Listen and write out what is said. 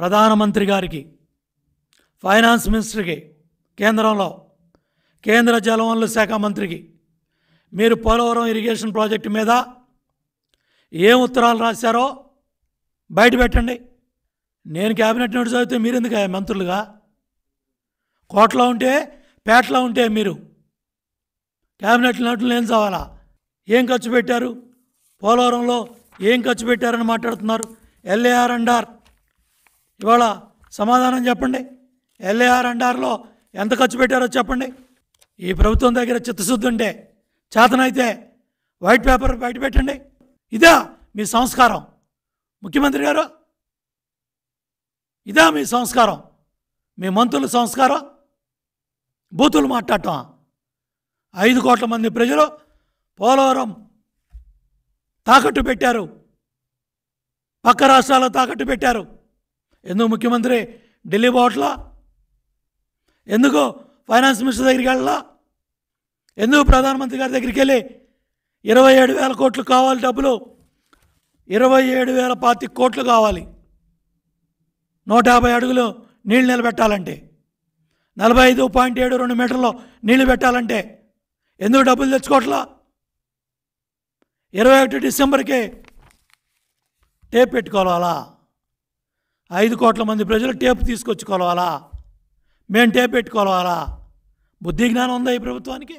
ప్రధానమంత్రి గారికి ఫైనాన్స్ మినిస్టర్కి కేంద్రంలో కేంద్ర జలవనరుల శాఖ మంత్రికి మీరు పోలవరం ఇరిగేషన్ ప్రాజెక్టు మీద ఏం ఉత్తరాలు రాశారో బయట పెట్టండి నేను క్యాబినెట్ నోటీస్ చదివితే మీరు ఎందుకు మంత్రులుగా కోట్లో ఉంటే పేటలో ఉంటే మీరు క్యాబినెట్ నోట్లు ఏం చదవాలా ఏం ఖర్చు పెట్టారు పోలవరంలో ఏం ఖర్చు పెట్టారని మాట్లాడుతున్నారు ఎల్ఏఆర్ అండ్ ఆర్ ఇవాళ సమాధానం చెప్పండి ఎల్ఏఆర్ అండార్లో ఎంత ఖర్చు పెట్టారో చెప్పండి ఈ ప్రభుత్వం దగ్గర చిత్తశుద్ధి ఉంటే చేతనైతే వైట్ పేపర్ బయట పెట్టండి ఇదా మీ సంస్కారం ముఖ్యమంత్రి గారు ఇదా మీ సంస్కారం మీ మంత్రుల సంస్కారం బూతులు మాట్లాడటం ఐదు కోట్ల మంది ప్రజలు పోలవరం తాకట్టు పెట్టారు పక్క రాష్ట్రాల్లో తాకట్టు పెట్టారు ఎందుకు ముఖ్యమంత్రి ఢిల్లీ పోవట్లా ఎందుకు ఫైనాన్స్ మినిస్టర్ దగ్గరికి వెళ్ళలా ఎందుకు ప్రధానమంత్రి గారి దగ్గరికి వెళ్ళి ఇరవై ఏడు వేల కోట్లు కావాలి డబ్బులు ఇరవై ఏడు వేల పాతి కోట్లు కావాలి నూట యాభై అడుగులు నీళ్ళు నిలబెట్టాలంటే నలభై ఐదు పాయింట్ ఏడు రెండు మీటర్లో నీళ్లు పెట్టాలంటే ఎందుకు డబ్బులు తెచ్చుకోవట్లా ఇరవై ఒకటి డిసెంబర్కి టేప్ పెట్టుకోవాలా ఐదు కోట్ల మంది ప్రజలు టేపు తీసుకొచ్చుకోవాలా మేము టేప్ పెట్టుకోవాలా బుద్ధి జ్ఞానం ఉందా ఈ ప్రభుత్వానికి